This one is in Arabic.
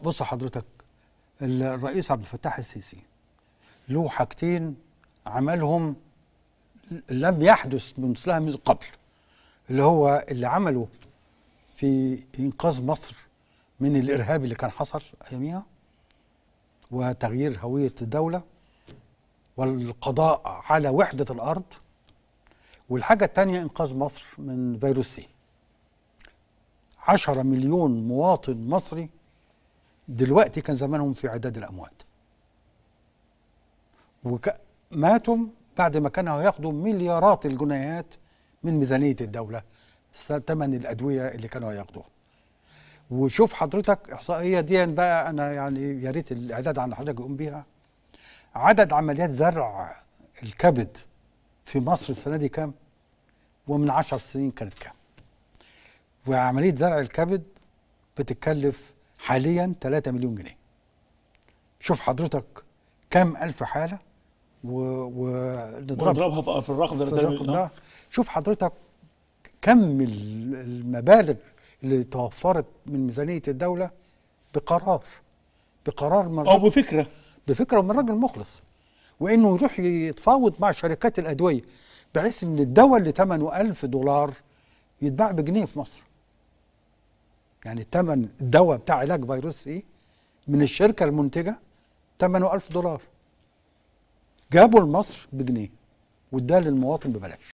بص حضرتك الرئيس عبد الفتاح السيسي له حاجتين عملهم لم يحدث مثلها من قبل اللي هو اللي عمله في انقاذ مصر من الارهاب اللي كان حصل اياميها وتغيير هويه الدوله والقضاء على وحده الارض والحاجه الثانيه انقاذ مصر من فيروس سي 10 مليون مواطن مصري دلوقتي كان زمانهم في عداد الأموات وماتوا بعد ما كانوا ياخدوا مليارات الجنيهات من ميزانية الدولة ثمن الأدوية اللي كانوا ياخدوها وشوف حضرتك إحصائية دي بقى أنا يعني يا ريت الإعداد عند حضرتك يقوم بيها عدد عمليات زرع الكبد في مصر السنة دي كام؟ ومن عشر سنين كانت كام؟ وعملية زرع الكبد بتتكلف حاليا 3 مليون جنيه شوف حضرتك كم ألف حالة و... و... في الرقم ده, في الرقم ده. نعم. شوف حضرتك كم المبالغ اللي توفرت من ميزانية الدولة بقرار بقرار من أو بفكرة بفكرة من راجل مخلص وإنه يروح يتفاوض مع شركات الأدوية بحيث إن الدواء اللي ثمنه 1000 دولار يتباع بجنيه في مصر يعني ثمن الدواء بتاع علاج فيروس ايه من الشركه المنتجه ثمنه ألف دولار جابوا لمصر بجنيه واداه للمواطن ببلاش